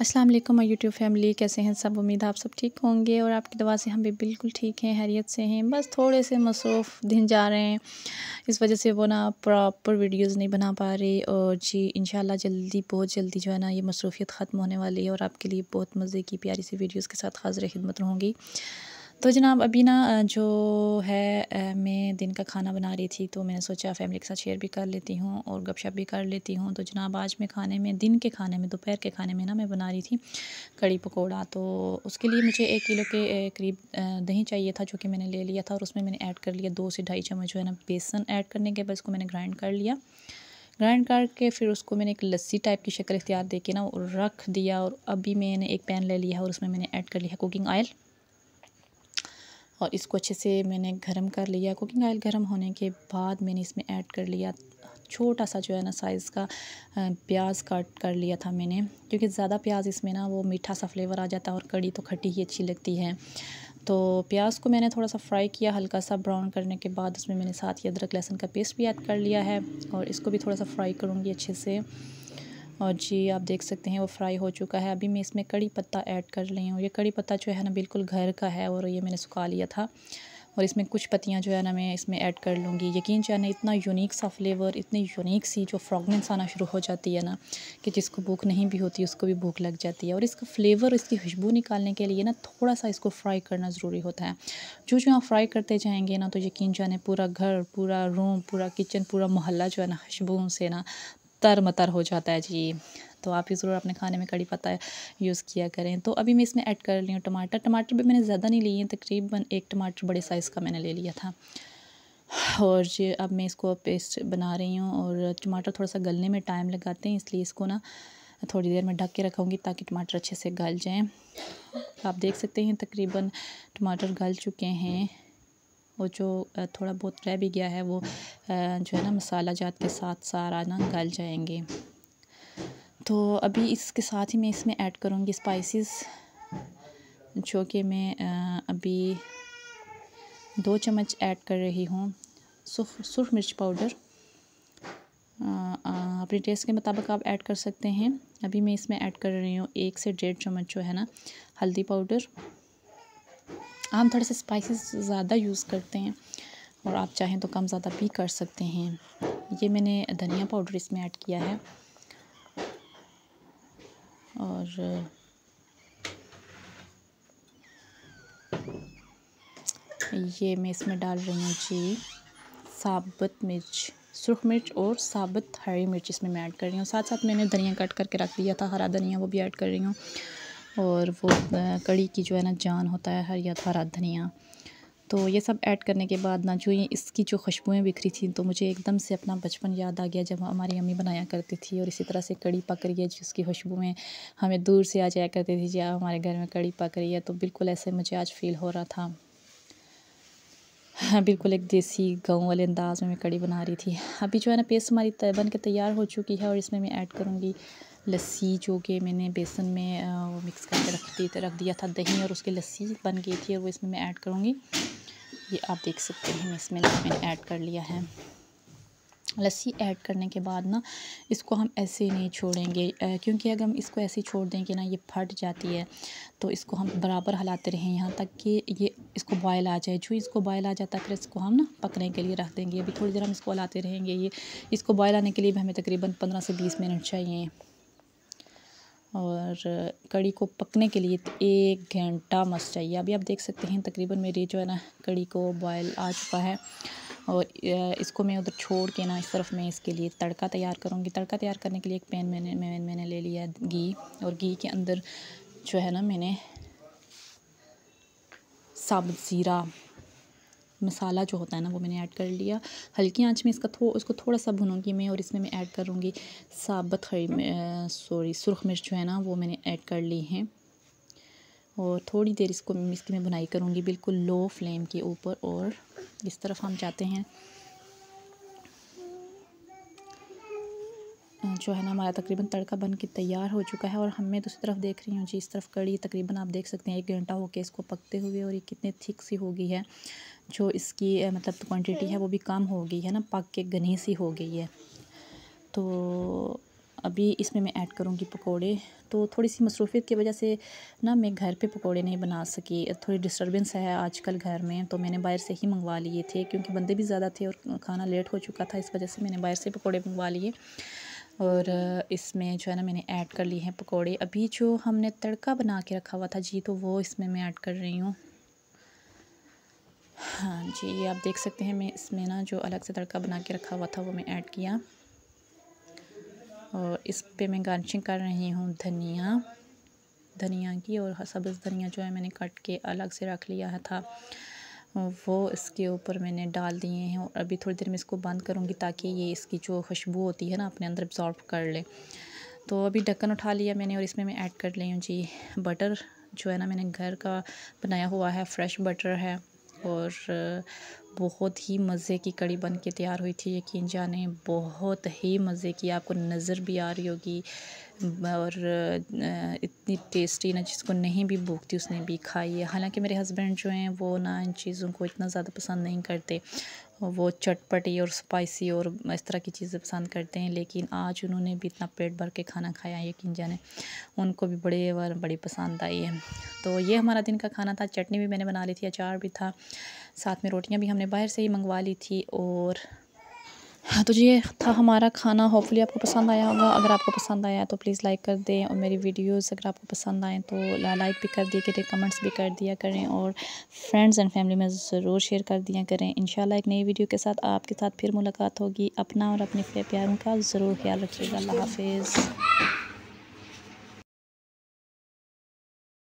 अस्सलाम वालेकुम my YouTube family कैसे हैं सब उम्मीद आप सब ठीक होंगे और आपकी दवा से हम भी बिल्कुल ठीक हैं हैरियत से हैं बस थोड़े से मसरूफ़ दिन जा रहे हैं इस वजह से वो ना प्रॉपर वीडियोस नहीं बना पा रही और जी इन जल्दी बहुत जल्दी जो है ना ये मसरूफियत ख़त्म होने वाली है और आपके लिए बहुत मज़े की प्यारी सी वीडियोज़ के साथ हाजिर खिदमत रहूँगी तो जनाब अभी ना जो है मैं दिन का खाना बना रही थी तो मैंने सोचा फैमिली के साथ शेयर भी कर लेती हूँ और गपशप भी कर लेती हूँ तो जनाब आज मैं खाने में दिन के खाने में दोपहर के खाने में ना मैं बना रही थी कड़ी पकौड़ा तो उसके लिए मुझे एक किलो के करीब दही चाहिए था जो कि मैंने ले लिया था और उसमें मैंने ऐड कर लिया दो से ढाई चम्मच जो है ना बेसन ऐड करने के बाद उसको मैंने ग्राइंड कर लिया ग्राइंड करके फिर उसको मैंने एक लस्सी टाइप की शक्ल इख्तियार देके ना रख दिया और अभी मैंने एक पैन ले लिया और उसमें मैंने ऐड कर लिया कुकिंग ऑयल और इसको अच्छे से मैंने गर्म कर लिया कुकिंग ऑयल गर्म होने के बाद मैंने इसमें ऐड कर लिया छोटा सा जो है ना साइज़ का प्याज काट कर लिया था मैंने क्योंकि ज़्यादा प्याज इसमें ना वो मीठा सा फ्लेवर आ जाता है और कड़ी तो खट्टी ही अच्छी लगती है तो प्याज को मैंने थोड़ा सा फ्राई किया हल्का सा ब्राउन करने के बाद उसमें मैंने साथ ही अदरक लहसुन का पेस्ट भी ऐड कर लिया है और इसको भी थोड़ा सा फ्राई करूँगी अच्छे से और जी आप देख सकते हैं वो फ्राई हो चुका है अभी मैं इसमें कड़ी पत्ता ऐड कर रही हूँ ये कड़ी पत्ता जो है ना बिल्कुल घर का है और ये मैंने सुखा लिया था और इसमें कुछ पत्तियाँ जो है ना मैं इसमें ऐड कर लूँगी यकीन जाने इतना यूनिक सा फ्लेवर इतनी यूनिक सी जो फ्रॉगनेंस आना शुरू हो जाती है ना कि जिसको भूख नहीं भी होती उसको भी भूख लग जाती है और इसका फ्लेवर इसकी खुशबू निकालने के लिए ना थोड़ा सा इसको फ्राई करना ज़रूरी होता है जो जो आप फ्राई करते जाएंगे ना तो यकीन जाने पूरा घर पूरा रूम पूरा किचन पूरा मोहल्ला जो है ना खुशबू से ना तर मतर हो जाता है जी तो आप ही ज़रूर अपने खाने में कड़ी पत्ता यूज़ किया करें तो अभी मैं इसमें ऐड कर रही हूँ टमाटर टमाटर भी मैंने ज़्यादा नहीं लिए हैं तकरीबन एक टमाटर बड़े साइज़ का मैंने ले लिया था और जी अब मैं इसको पेस्ट बना रही हूँ और टमाटर थोड़ा सा गलने में टाइम लगाते हैं इसलिए इसको ना थोड़ी देर में ढक के रखूँगी ताकि टमाटर अच्छे से गल जाएँ आप देख सकते हैं तकरीबन टमाटर गल चुके हैं और जो थोड़ा बहुत रह भी गया है वो जो है ना मसाला जात के साथ सारा ना गल जाएंगे तो अभी इसके साथ ही मैं इसमें ऐड करूँगी स्पाइसेस जो कि मैं अभी दो चम्मच ऐड कर रही हूँ सुरख मिर्च पाउडर अपने टेस्ट के मुताबिक आप ऐड कर सकते हैं अभी मैं इसमें ऐड कर रही हूँ एक से डेढ़ चम्मच जो है ना हल्दी पाउडर हम थोड़े से स्पाइसेस ज़्यादा यूज़ करते हैं और आप चाहें तो कम ज़्यादा भी कर सकते हैं ये मैंने धनिया पाउडर इसमें ऐड किया है और ये मैं इसमें डाल रही हूँ जी साबुत मिर्च सुरख मिर्च और साबुत हरी मिर्च इसमें मैं ऐड कर रही हूँ साथ साथ मैंने धनिया कट करके रख लिया था हरा धनिया वो भी ऐड कर रही हूँ और वो कड़ी की जो है ना जान होता है हरिया हरा धनिया तो ये सब ऐड करने के बाद ना जो ये इसकी जो खुशबुएँ बिखरी थी तो मुझे एकदम से अपना बचपन याद आ गया जब हमारी अम्मी बनाया करती थी और इसी तरह से कड़ी पक रही है जिसकी खुशबुएँ हमें दूर से आ जाया करती थी जब हमारे घर में कड़ी पक रही है तो बिल्कुल ऐसे मुझे आज फील हो रहा था हाँ बिल्कुल एक देसी गाँव वाले अंदाज में मैं कड़ी बना रही थी अभी जो है ना पेस्ट हमारी बन के तैयार हो चुकी है और इसमें मैं ऐड करूँगी लस्सी जो कि मैंने बेसन में वो मिक्स करके रख दी रख दिया था दही और उसकी लस्सी बन गई थी और वो इसमें मैं ऐड करूँगी ये आप देख सकते हैं इसमें मैंने ऐड कर लिया है लस्सी ऐड करने के बाद ना इसको हम ऐसे नहीं छोड़ेंगे क्योंकि अगर हम इसको ऐसे छोड़ देंगे ना ये फट जाती है तो इसको हम बराबर हलाते रहें यहाँ तक कि ये इसको बॉयल आ जाए जो इसको बॉयल आ जाता है फिर इसको हम ना पकने के लिए रख देंगे अभी थोड़ी देर हम इसको हलाते रहेंगे ये इसको बॉयल आने के लिए भी हमें तकरीबन पंद्रह से बीस मिनट चाहिए और कड़ी को पकने के लिए एक घंटा मस्त चाहिए अभी आप देख सकते हैं तकरीबन मेरी जो है ना कड़ी को बॉयल आ चुका है और इसको मैं उधर छोड़ के ना इस तरफ मैं इसके लिए तड़का तैयार करूँगी तड़का तैयार करने के लिए एक पैन मैंने मैंने, मैंने ले लिया घी और घी के अंदर जो है ना मैंने साबुत ज़ीरा मसाला जो होता है ना वो मैंने ऐड कर लिया हल्की आंच में इसका थो उसको थोड़ा सा भुनूंगी मैं और इसमें मैं ऐड करूँगी साबत खड़ी सॉरी सुरख मिर्च जो है ना वो मैंने ऐड कर ली है और थोड़ी देर इसको इसकी मैं बुनाई करूँगी बिल्कुल लो फ्लेम के ऊपर और इस तरफ हम जाते हैं जो है ना हमारा तकरीबन तड़का बन के तैयार हो चुका है और हम मैं दूसरी तरफ देख रही हूँ जी इस तरफ कड़ी तकरीबन आप देख सकते हैं एक घंटा हो के इसको पकते हुए और ये कितने थिक सी हो गई है जो इसकी मतलब क्वांटिटी है वो भी कम हो गई है ना पक के घनी सी हो गई है तो अभी इसमें मैं ऐड करूँगी पकोड़े तो थोड़ी सी मसरूफियत की वजह से ना मैं घर पे पकोड़े नहीं बना सकी थोड़ी डिस्टरबेंस है आजकल घर में तो मैंने बाहर से ही मंगवा लिए थे क्योंकि बंदे भी ज़्यादा थे और खाना लेट हो चुका था इस वजह से मैंने बाहर से पकोड़े मंगवा लिए और इसमें जो है ना मैंने ऐड कर लिए हैं पकौड़े अभी जो हमने तड़का बना के रखा हुआ था जी तो वो इसमें मैं ऐड कर रही हूँ हाँ जी ये आप देख सकते हैं मैं इसमें ना जो अलग से तड़का बना के रखा हुआ था वो मैं ऐड किया और इस पे मैं गार्निशिंग कर रही हूँ धनिया धनिया की और हाँ, सब्ज़ धनिया जो है मैंने कट के अलग से रख लिया था वो इसके ऊपर मैंने डाल दिए हैं और अभी थोड़ी देर में इसको बंद करूँगी ताकि ये इसकी जो खुशबू होती है ना अपने अंदर एब्ज़ॉर्ब कर ले तो अभी ढक्कन उठा लिया मैंने और इसमें मैं ऐड कर ली हूँ जी बटर जो है ना मैंने घर का बनाया हुआ है फ्रेश बटर है और बहुत ही मज़े की कड़ी बन के तैयार हुई थी यकीन जाने बहुत ही मज़े की आपको नज़र भी आ रही होगी और इतनी टेस्टी ना जिसको नहीं भी भूख थी उसने भी खाई है हालांकि मेरे हस्बैंड जो हैं वो ना इन चीज़ों को इतना ज़्यादा पसंद नहीं करते वो चटपटी और स्पाइसी और इस तरह की चीज़ें पसंद करते हैं लेकिन आज उन्होंने भी इतना पेट भर के खाना खाया यकीन जाने उनको भी बड़े बार बड़ी पसंद आई है तो ये हमारा दिन का खाना था चटनी भी मैंने बना ली थी अचार भी था साथ में रोटियां भी हमने बाहर से ही मंगवा ली थी और हाँ तो ये था हमारा खाना होपफुली आपको पसंद आया होगा अगर आपको पसंद आया तो प्लीज़ लाइक कर दें और मेरी वीडियोस अगर आपको पसंद आएँ तो लाइक भी कर दिया करें कमेंट्स भी कर दिया करें और फ्रेंड्स एंड फैमिली में ज़रूर शेयर कर दिया करें इन एक नई वीडियो के साथ आपके साथ फिर मुलाकात होगी अपना और अपने प्यारों का ज़रूर ख्याल रखिएगा अल्लाह हाफिज़